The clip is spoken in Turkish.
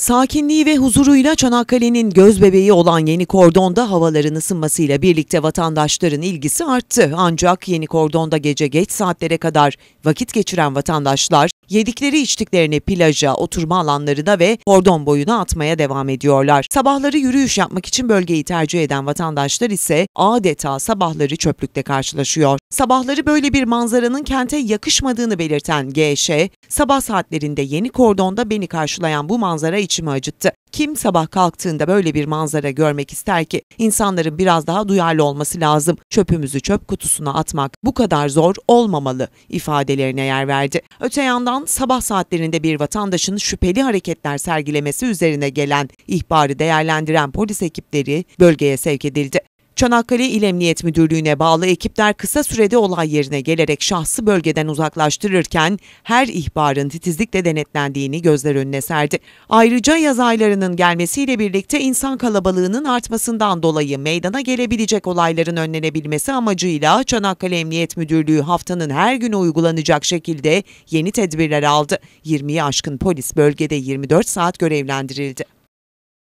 Sakinliği ve huzuruyla Çanakkale'nin göz bebeği olan yeni kordonda havaların ısınmasıyla birlikte vatandaşların ilgisi arttı. Ancak yeni kordonda gece geç saatlere kadar vakit geçiren vatandaşlar yedikleri içtiklerini plaja, oturma alanlarına ve kordon boyuna atmaya devam ediyorlar. Sabahları yürüyüş yapmak için bölgeyi tercih eden vatandaşlar ise adeta sabahları çöplükte karşılaşıyor. Sabahları böyle bir manzaranın kente yakışmadığını belirten GŞ, sabah saatlerinde yeni kordonda beni karşılayan bu manzara için içimi acıttı. Kim sabah kalktığında böyle bir manzara görmek ister ki? İnsanların biraz daha duyarlı olması lazım. Çöpümüzü çöp kutusuna atmak bu kadar zor olmamalı ifadelerine yer verdi. Öte yandan sabah saatlerinde bir vatandaşın şüpheli hareketler sergilemesi üzerine gelen ihbarı değerlendiren polis ekipleri bölgeye sevk edildi. Çanakkale İl Emniyet Müdürlüğü'ne bağlı ekipler kısa sürede olay yerine gelerek şahsı bölgeden uzaklaştırırken her ihbarın titizlikle denetlendiğini gözler önüne serdi. Ayrıca yaz aylarının gelmesiyle birlikte insan kalabalığının artmasından dolayı meydana gelebilecek olayların önlenebilmesi amacıyla Çanakkale Emniyet Müdürlüğü haftanın her günü uygulanacak şekilde yeni tedbirler aldı. 20'yi aşkın polis bölgede 24 saat görevlendirildi.